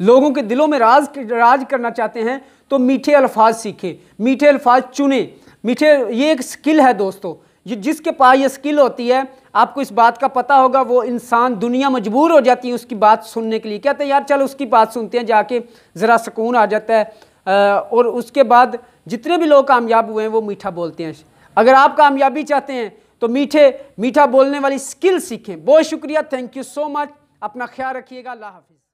लोगों के दिलों में राज राज करना चाहते हैं तो मीठे अल्फाज सीखें मीठे अल्फाज चुने मीठे ये एक स्किल है दोस्तों ये जिसके पास ये स्किल होती है आपको इस बात का पता होगा वो इंसान दुनिया मजबूर हो जाती है उसकी बात सुनने के लिए कहते हैं यार चल उसकी बात सुनते हैं जाके ज़रा सुकून आ जाता है और उसके बाद जितने भी लोग कामयाब हुए हैं वो मीठा बोलते हैं अगर आप कामयाबी चाहते हैं तो मीठे मीठा बोलने वाली स्किल सीखें बहुत शुक्रिया थैंक यू सो मच अपना ख्याल रखिएगा अल्लाह हाफिज़